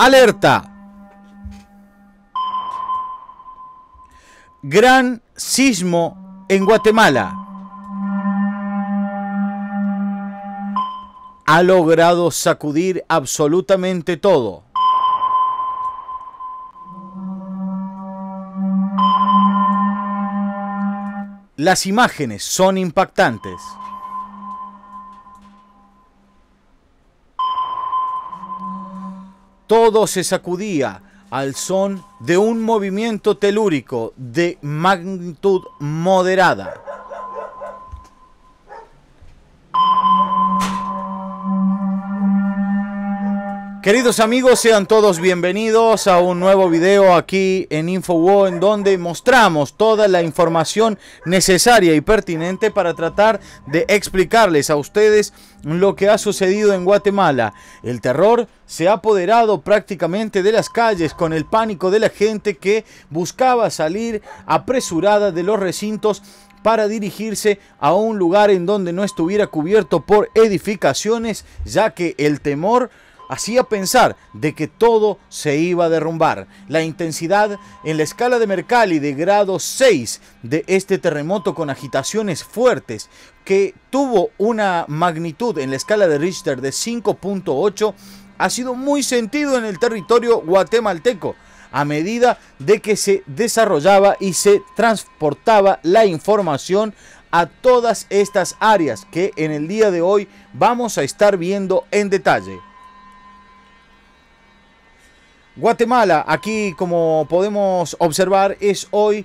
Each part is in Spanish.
Alerta. Gran sismo en Guatemala. Ha logrado sacudir absolutamente todo. Las imágenes son impactantes. Todo se sacudía al son de un movimiento telúrico de magnitud moderada. Queridos amigos, sean todos bienvenidos a un nuevo video aquí en InfoWo en donde mostramos toda la información necesaria y pertinente para tratar de explicarles a ustedes lo que ha sucedido en Guatemala. El terror se ha apoderado prácticamente de las calles con el pánico de la gente que buscaba salir apresurada de los recintos para dirigirse a un lugar en donde no estuviera cubierto por edificaciones, ya que el temor hacía pensar de que todo se iba a derrumbar. La intensidad en la escala de Mercalli de grado 6 de este terremoto con agitaciones fuertes que tuvo una magnitud en la escala de Richter de 5.8 ha sido muy sentido en el territorio guatemalteco a medida de que se desarrollaba y se transportaba la información a todas estas áreas que en el día de hoy vamos a estar viendo en detalle. Guatemala, aquí como podemos observar, es hoy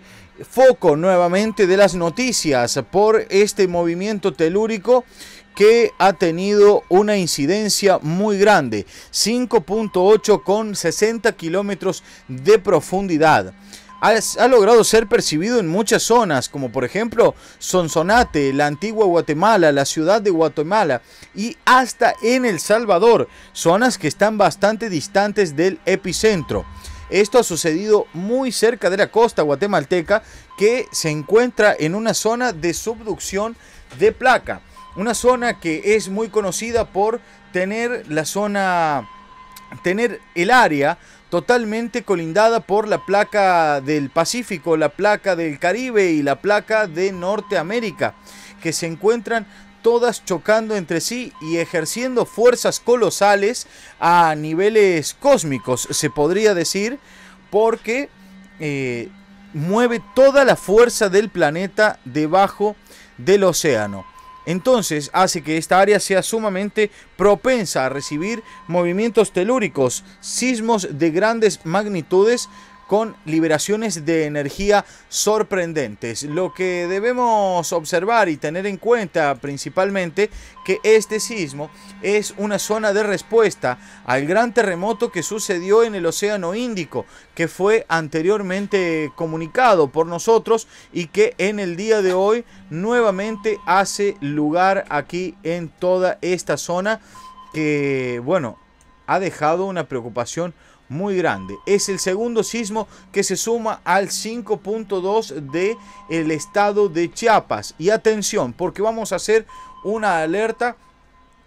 foco nuevamente de las noticias por este movimiento telúrico que ha tenido una incidencia muy grande, 5.8 con 60 kilómetros de profundidad ha, logrado ser percibido en muchas zonas, como por ejemplo Sonsonate, la antigua Guatemala, la ciudad de Guatemala y hasta en El Salvador, zonas que están bastante distantes del epicentro. Esto ha sucedido muy cerca de la costa guatemalteca que se encuentra en una zona de subducción de placa. Una zona que es muy conocida por tener la zona, tener el área totalmente colindada por la placa del Pacífico, la placa del Caribe y la placa de Norteamérica, que se encuentran todas chocando entre sí y ejerciendo fuerzas colosales a niveles cósmicos, se podría decir, porque eh, mueve toda la fuerza del planeta debajo del océano entonces hace que esta área sea sumamente propensa a recibir movimientos telúricos, sismos de grandes magnitudes, con liberaciones de energía sorprendentes. Lo que debemos observar y tener en cuenta principalmente que este sismo es una zona de respuesta al gran terremoto que sucedió en el Océano Índico, que fue anteriormente comunicado por nosotros y que en el día de hoy nuevamente hace lugar aquí en toda esta zona que, bueno, ha dejado una preocupación muy grande. Es el segundo sismo que se suma al 5.2 de el estado de Chiapas. Y atención, porque vamos a hacer una alerta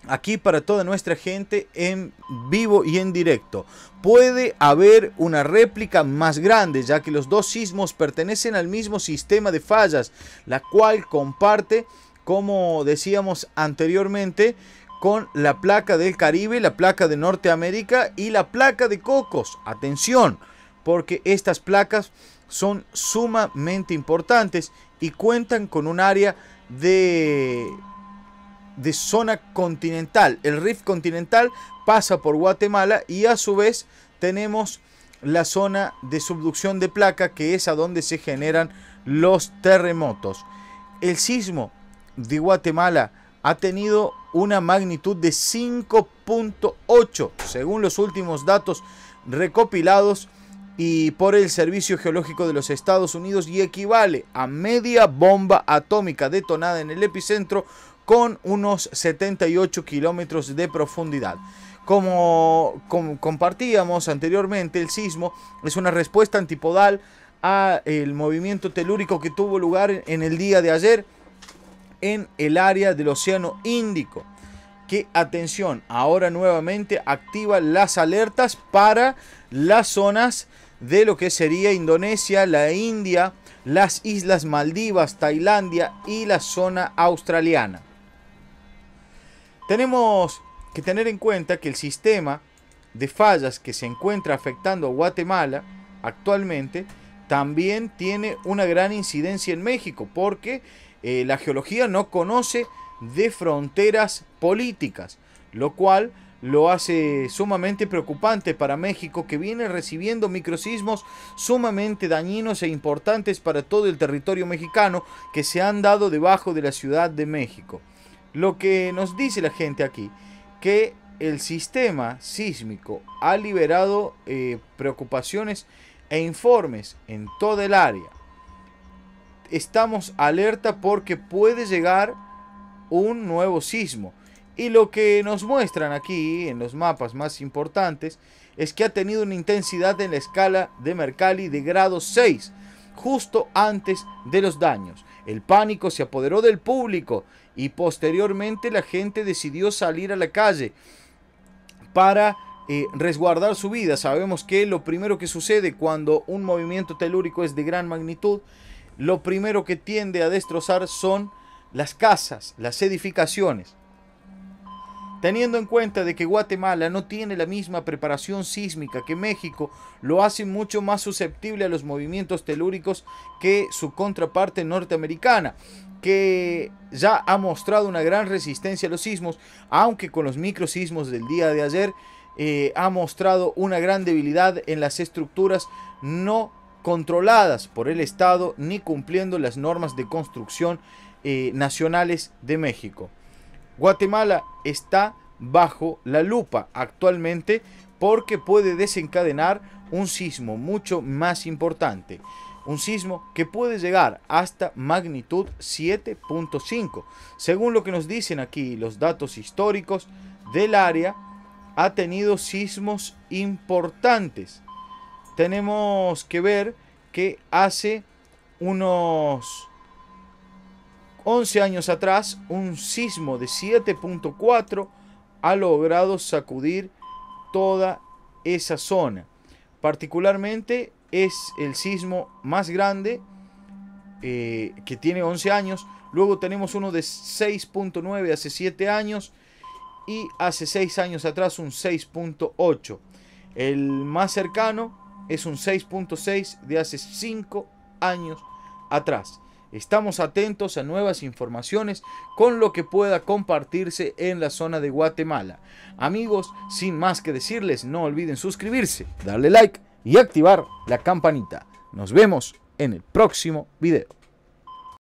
aquí para toda nuestra gente en vivo y en directo. Puede haber una réplica más grande, ya que los dos sismos pertenecen al mismo sistema de fallas, la cual comparte, como decíamos anteriormente, con la placa del Caribe, la placa de Norteamérica y la placa de Cocos. Atención, porque estas placas son sumamente importantes y cuentan con un área de, de zona continental. El Rift continental pasa por Guatemala y a su vez tenemos la zona de subducción de placa que es a donde se generan los terremotos. El sismo de Guatemala ha tenido una magnitud de 5.8, según los últimos datos recopilados y por el Servicio Geológico de los Estados Unidos y equivale a media bomba atómica detonada en el epicentro con unos 78 kilómetros de profundidad. Como, compartíamos anteriormente, el sismo es una respuesta antipodal al movimiento telúrico que tuvo lugar en el día de ayer en el área del Océano Índico, que atención, ahora nuevamente activa las alertas para las zonas de lo que sería Indonesia, la India, las Islas Maldivas, Tailandia y la zona australiana. Tenemos que tener en cuenta que el sistema de fallas que se encuentra afectando a Guatemala actualmente también tiene una gran incidencia en México porque eh, la geología no conoce de fronteras políticas, lo cual lo hace sumamente preocupante para México que viene recibiendo microsismos sumamente dañinos e importantes para todo el territorio mexicano que se han dado debajo de la Ciudad de México. Lo que nos dice la gente aquí, que el sistema sísmico ha liberado eh, preocupaciones e informes en toda el área estamos alerta porque puede llegar un nuevo sismo. Y lo que nos muestran aquí en los mapas más importantes es que ha tenido una intensidad en la escala de Mercalli de grado 6, justo antes de los daños. El pánico se apoderó del público y posteriormente la gente decidió salir a la calle para eh, resguardar su vida. Sabemos que lo primero que sucede cuando un movimiento telúrico es de gran magnitud lo primero que tiende a destrozar son las casas, las edificaciones. Teniendo en cuenta de que Guatemala no tiene la misma preparación sísmica que México, lo hace mucho más susceptible a los movimientos telúricos que su contraparte norteamericana, que ya ha mostrado una gran resistencia a los sismos, aunque con los micro sismos del día de ayer eh, ha mostrado una gran debilidad en las estructuras no controladas por el Estado ni cumpliendo las normas de construcción eh, nacionales de México. Guatemala está bajo la lupa actualmente porque puede desencadenar un sismo mucho más importante. Un sismo que puede llegar hasta magnitud 7.5. Según lo que nos dicen aquí los datos históricos del área, ha tenido sismos importantes tenemos que ver que hace unos 11 años atrás un sismo de 7.4 ha logrado sacudir toda esa zona. Particularmente es el sismo más grande eh, que tiene 11 años. Luego tenemos uno de 6.9 hace 7 años y hace 6 años atrás un 6.8. El más cercano es un 6.6 de hace 5 años atrás. Estamos atentos a nuevas informaciones con lo que pueda compartirse en la zona de Guatemala. Amigos, sin más que decirles, no olviden suscribirse, darle like y activar la campanita. Nos vemos en el próximo video.